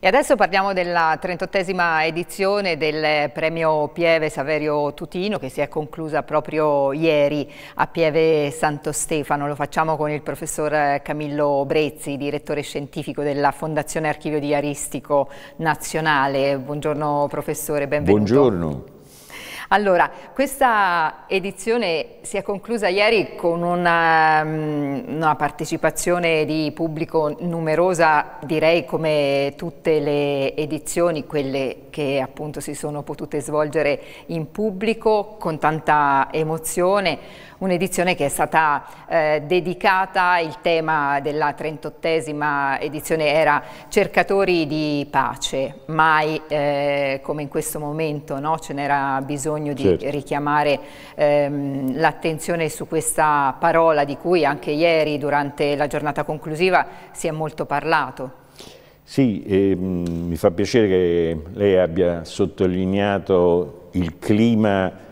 E adesso parliamo della 38esima edizione del premio Pieve Saverio Tutino che si è conclusa proprio ieri a Pieve Santo Stefano. Lo facciamo con il professor Camillo Brezzi, direttore scientifico della Fondazione Archivio Diaristico Nazionale. Buongiorno professore, benvenuto. Buongiorno. Allora, questa edizione si è conclusa ieri con una, mm, una, partecipazione di pubblico numerosa, direi come tutte le edizioni, quelle che appunto si sono potute svolgere in pubblico con tanta emozione, un'edizione che è stata eh, dedicata, il tema della 38esima edizione era cercatori di pace, mai eh, come in questo momento no? ce n'era bisogno di certo. richiamare ehm, l'attenzione su questa parola di cui anche ieri durante la giornata conclusiva si è molto parlato. Sì, eh, mi fa piacere che lei abbia sottolineato il clima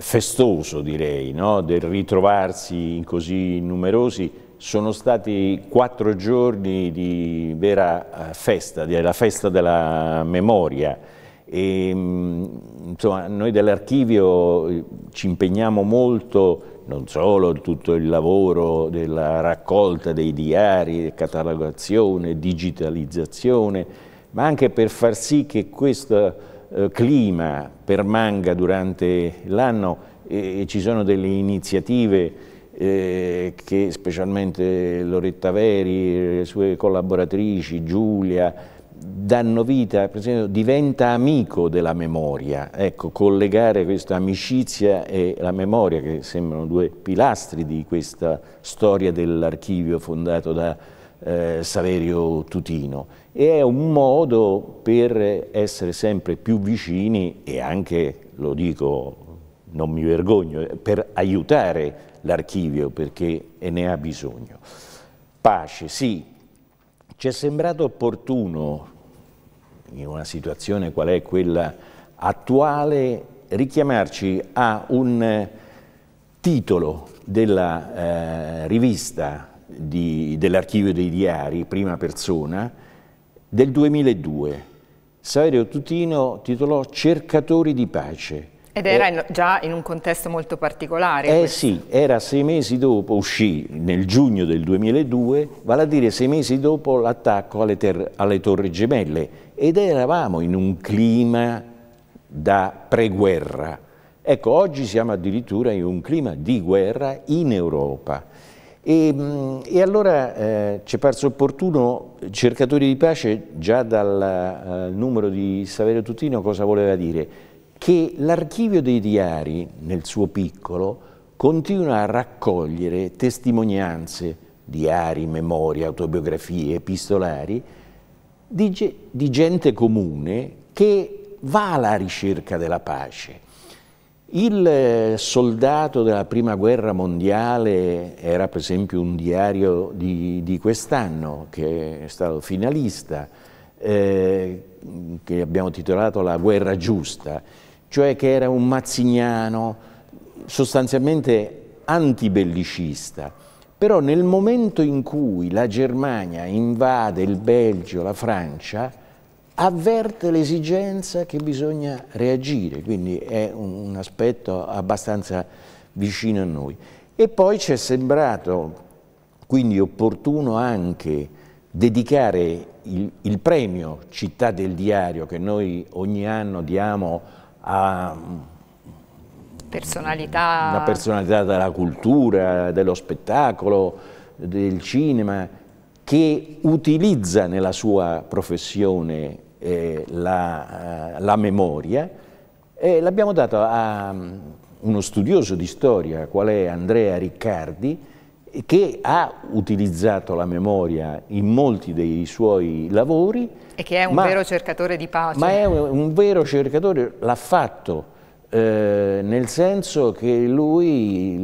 festoso direi, no? del ritrovarsi in così numerosi, sono stati quattro giorni di vera eh, festa, la festa della memoria. E, ehm, insomma, noi dell'archivio eh, ci impegniamo molto, non solo tutto il lavoro della raccolta dei diari, catalogazione, digitalizzazione, ma anche per far sì che questa eh, clima permanga durante l'anno e, ci sono delle iniziative eh, che specialmente Loretta Veri, le sue collaboratrici, Giulia, danno vita, per esempio, diventa amico della memoria. Ecco, collegare questa amicizia e la memoria, che sembrano due pilastri di questa storia dell'archivio fondato da eh, Saverio Tutino e è un modo per essere sempre più vicini e anche, lo dico, non mi vergogno, per aiutare l'archivio perché ne ha bisogno. Pace, sì, ci è sembrato opportuno in una situazione qual è quella attuale richiamarci a un titolo della eh, rivista dell'archivio dei diari, prima persona, del 2002 Saverio Tutino titolò Cercatori di pace. Ed era eh, in, già in un contesto molto particolare. Eh questo. sì, era sei mesi dopo, uscì nel giugno del 2002, vale a dire sei mesi dopo l'attacco alle, alle Torri Gemelle ed eravamo in un clima da preguerra. Ecco, oggi siamo addirittura in un clima di guerra in Europa. E, mm, e allora eh, ci è parso opportuno, cercatori di pace, già dal eh, numero di Saverio Tutino cosa voleva dire? Che l'archivio dei diari, nel suo piccolo, continua a raccogliere testimonianze, diari, memorie, autobiografie, epistolari, di, di gente comune che va alla ricerca della pace il eh, soldato della prima guerra mondiale era per esempio un diario di, di quest'anno che è stato finalista, eh, che abbiamo titolato La guerra giusta, cioè che era un mazziniano sostanzialmente antibellicista. Però nel momento in cui la Germania invade il Belgio, la Francia, avverte l'esigenza che bisogna reagire, quindi è un, un aspetto abbastanza vicino a noi. E poi ci è sembrato quindi opportuno anche dedicare il, il premio Città del Diario che noi ogni anno diamo a personalità. una personalità della cultura, dello spettacolo, del cinema, che utilizza nella sua professione eh, la, eh, la, memoria e l'abbiamo dato a mm, uno studioso di storia, qual è Andrea Riccardi, che ha utilizzato la memoria in molti dei suoi lavori. E che è un ma, vero cercatore di pace. Ma è un, un vero cercatore, l'ha fatto eh, nel senso che lui,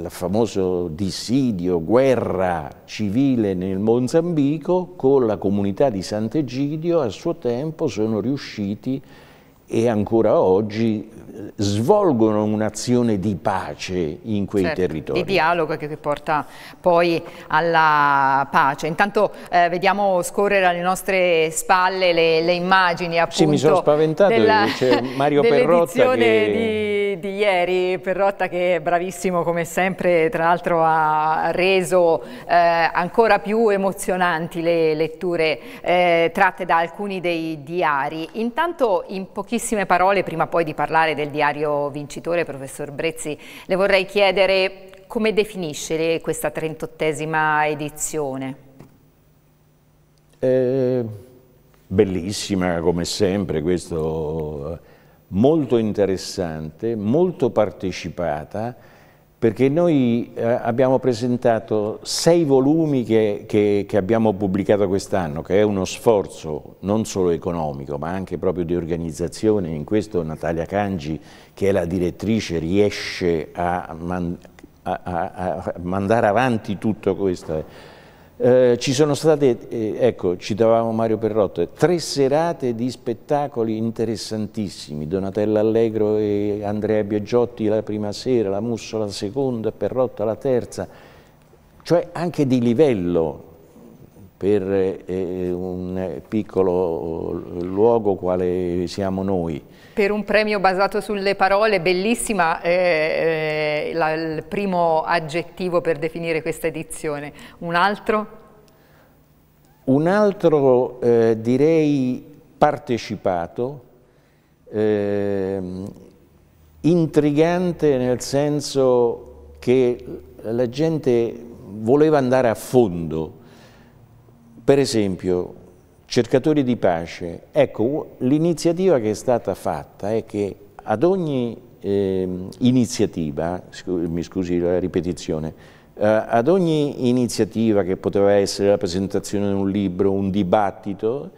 il famoso dissidio, guerra civile nel Mozambico, con la comunità di Sant'Egidio a suo tempo sono riusciti a e ancora oggi eh, svolgono un'azione di pace in quei certo, territori. Di dialogo che, che, porta poi alla pace. Intanto eh, vediamo scorrere alle nostre spalle le, le immagini appunto. Sì, mi sono spaventato, della, c'è Mario Perrotta che... di, di ieri, Perrotta che è bravissimo come sempre, tra l'altro ha reso eh, ancora più emozionanti le letture eh, tratte da alcuni dei diari. Intanto in pochissimo pochissime parole, prima poi di parlare del diario vincitore, professor Brezzi, le vorrei chiedere come definisce questa 38esima edizione? Eh, bellissima come sempre, questo, eh, molto interessante, molto partecipata, perché noi eh, abbiamo presentato sei volumi che, che, che abbiamo pubblicato quest'anno, che è uno sforzo non solo economico ma anche proprio di organizzazione, in questo Natalia Cangi, che è la direttrice, riesce a, man, a, a, a mandare avanti tutto questo eh, ci sono state, eh, ecco, citavamo Mario Perrotto, tre serate di spettacoli interessantissimi, Donatella Allegro e Andrea Biagiotti la prima sera, la Mussola la seconda, Perrotto la terza, cioè anche di livello per eh, un piccolo luogo quale siamo noi. Per un premio basato sulle parole, bellissima eh, eh la, il primo aggettivo per definire questa edizione. Un altro? Un altro eh, direi partecipato, ehm, intrigante nel senso che la gente voleva andare a fondo per esempio, cercatori di pace, ecco, l'iniziativa che è stata fatta è che ad ogni eh, iniziativa, scu mi scusi la ripetizione, eh, ad ogni iniziativa che poteva essere la presentazione di un libro, un dibattito,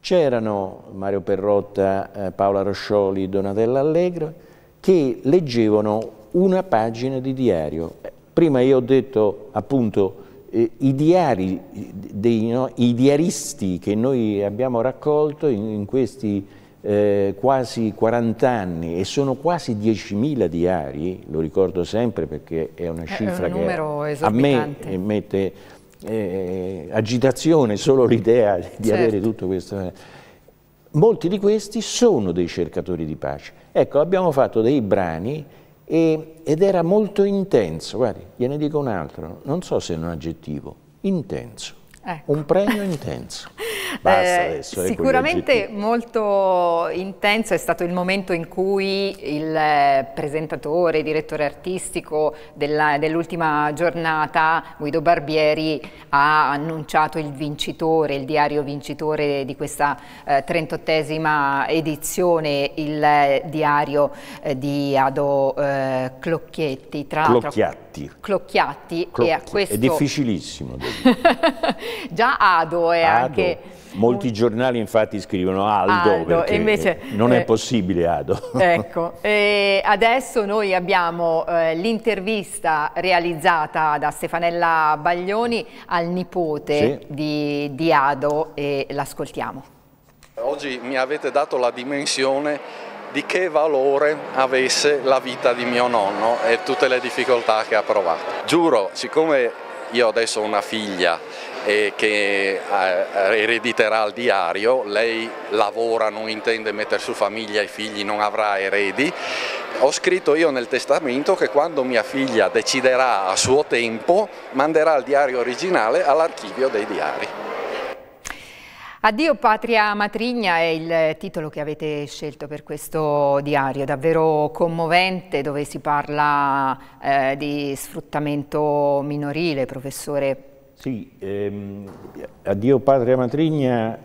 c'erano Mario Perrotta, eh, Paola Roscioli, Donatella Allegro, che leggevano una pagina di diario. Prima io ho detto appunto eh, i diari, dei, no, i diaristi che noi abbiamo raccolto in, in questi eh, quasi 40 anni e sono quasi 10.000 diari, lo ricordo sempre perché è una eh, cifra è un numero che a me eh, mette eh, agitazione solo l'idea di certo. avere tutto questo. Molti di questi sono dei cercatori di pace. Ecco, abbiamo fatto dei brani e, ed era molto intenso, guardi, gliene dico un altro, non so se è un aggettivo, intenso. Ecco. Un premio intenso. Eh, eh sicuramente molto intenso è stato il momento in cui il eh, presentatore, direttore artistico dell'ultima giornata, Guido Barbieri, ha annunciato il vincitore, il diario vincitore di questa eh, 38esima edizione, il eh, diario eh, di Ado Clocchietti. Tra Clocchiatti Clocchiatti. Clocchiatti. Clocchi. Questo... È difficilissimo. Già Ado è Ado. anche... Molti giornali infatti scrivono Aldo, Aldo perché invece, non è eh, possibile Ado. Ecco, e adesso noi abbiamo eh, l'intervista realizzata da Stefanella Baglioni al nipote sì. di, di Ado e l'ascoltiamo. Oggi mi avete dato la dimensione di che valore avesse la vita di mio nonno e tutte le difficoltà che ha provato. Giuro, siccome io adesso ho una figlia eh, che eh, erediterà il diario, lei lavora, non intende mettere su famiglia i figli, non avrà eredi, ho scritto io nel testamento che quando mia figlia deciderà a suo tempo manderà il diario originale all'archivio dei diari. Addio patria matrigna è il titolo che avete scelto per questo diario, davvero commovente dove si parla eh, di sfruttamento minorile, professore. Sì, ehm, addio patria matrigna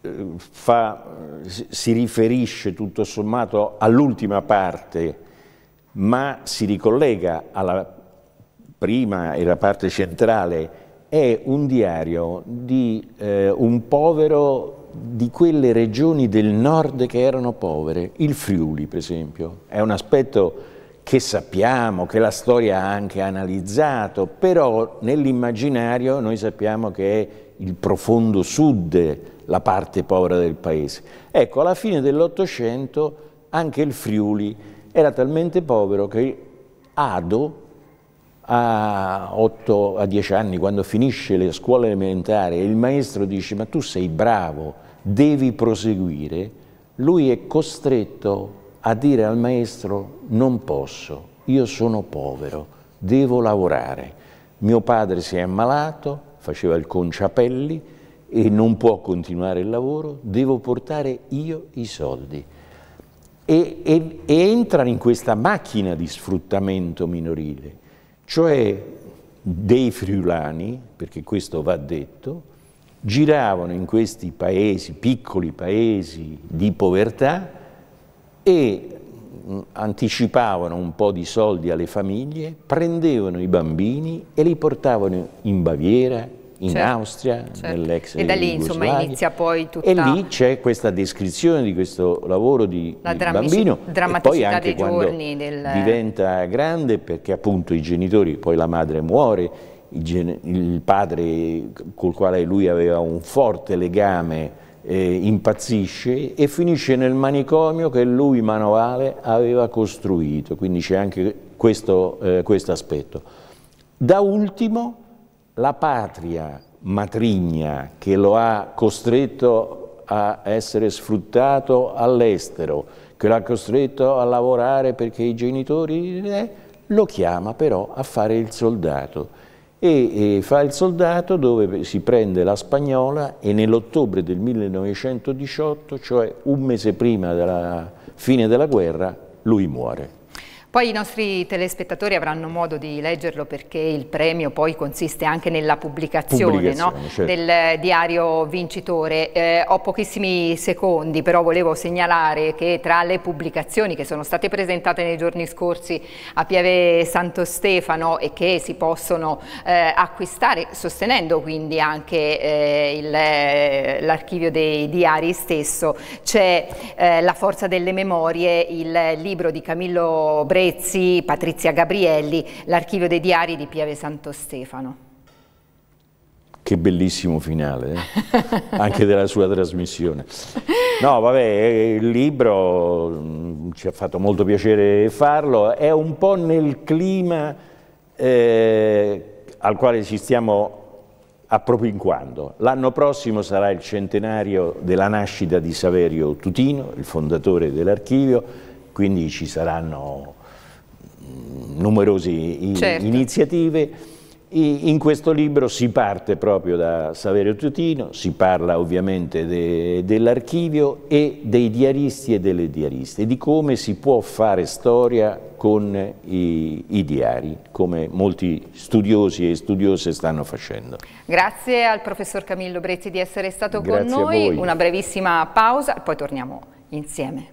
eh, fa, si riferisce tutto sommato all'ultima parte, ma si ricollega alla prima e la parte centrale è un diario di eh, un povero di quelle regioni del nord che erano povere, il Friuli per esempio, è un aspetto che sappiamo, che la storia ha anche analizzato, però nell'immaginario noi sappiamo che è il profondo sud la parte povera del paese. Ecco, alla fine dell'Ottocento anche il Friuli era talmente povero che Ado a 8, a 10 anni, quando finisce la scuola elementare e il maestro dice ma tu sei bravo, devi proseguire, lui è costretto a dire al maestro non posso, io sono povero, devo lavorare. Mio padre si è ammalato, faceva il conciapelli e non può continuare il lavoro, devo portare io i soldi. E, e, e entrano in questa macchina di sfruttamento minorile cioè dei friulani, perché questo va detto, giravano in questi paesi, piccoli paesi di povertà e mm, anticipavano un po' di soldi alle famiglie, prendevano i bambini e li portavano in Baviera, in certo, Austria, certo. nell'ex E da lì insomma, inizia poi tutta... E lì c'è questa descrizione di questo lavoro di, La di bambino e poi anche quando del... diventa grande perché appunto i genitori, poi la madre muore, il, il padre col quale lui aveva un forte legame eh, impazzisce e finisce nel manicomio che lui Manovale aveva costruito, quindi c'è anche questo eh, aspetto. Da ultimo la patria matrigna che lo ha costretto a essere sfruttato all'estero, che lo ha costretto a lavorare perché i genitori eh, lo chiama però a fare il soldato. E, e fa il soldato dove si prende la spagnola e nell'ottobre del 1918, cioè un mese prima della fine della guerra, lui muore. Poi i nostri telespettatori avranno modo di leggerlo perché il premio poi consiste anche nella pubblicazione, no? certo. del diario vincitore. Eh, ho pochissimi secondi, però volevo segnalare che tra le pubblicazioni che sono state presentate nei giorni scorsi a Pieve Santo Stefano e che si possono eh, acquistare sostenendo quindi anche eh, eh l'archivio dei diari stesso, c'è eh, La forza delle memorie, il libro di Camillo Brevi Prezzi, Patrizia Gabrielli, l'archivio dei diari di Piave Santo Stefano. Che bellissimo finale, eh? anche della sua trasmissione. No, vabbè, il libro mm, ci ha fatto molto piacere farlo, è un po' nel clima eh, al quale ci stiamo appropinquando. L'anno prossimo sarà il centenario della nascita di Saverio Tutino, il fondatore dell'archivio, quindi ci saranno numerose certo. iniziative. In questo libro si parte proprio da Saverio Tutino, si parla ovviamente de, dell'archivio e dei diaristi e delle diariste, di come si può fare storia con i, i, diari, come molti studiosi e studiose stanno facendo. Grazie al professor Camillo Brezzi di essere stato Grazie con noi, una brevissima pausa e poi torniamo insieme.